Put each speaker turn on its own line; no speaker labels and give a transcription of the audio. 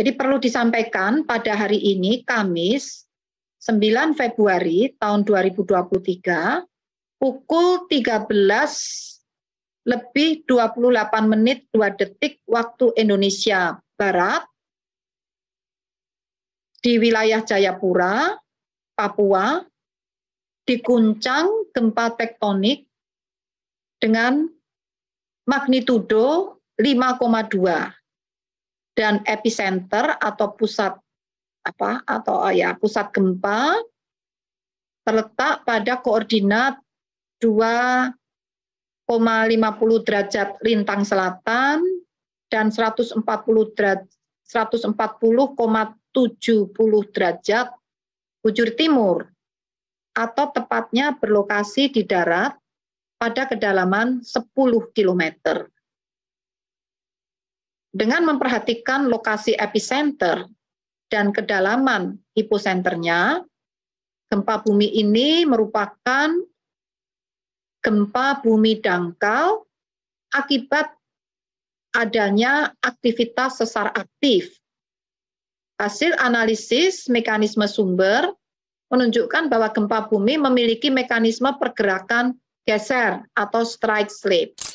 Jadi perlu disampaikan pada hari ini Kamis 9 Februari tahun 2023 pukul 13 lebih 28 menit 2 detik waktu Indonesia Barat di wilayah Jayapura, Papua, diguncang gempa tektonik dengan magnitudo 5,2 dan epicenter atau pusat apa atau oh ya pusat gempa terletak pada koordinat 2,50 derajat lintang selatan dan 140 derajat 140,70 derajat bujur timur atau tepatnya berlokasi di darat pada kedalaman 10 kilometer dengan memperhatikan lokasi epicenter dan kedalaman hipocenternya, gempa bumi ini merupakan gempa bumi dangkal akibat adanya aktivitas sesar aktif. Hasil analisis mekanisme sumber menunjukkan bahwa gempa bumi memiliki mekanisme pergerakan geser atau strike slip.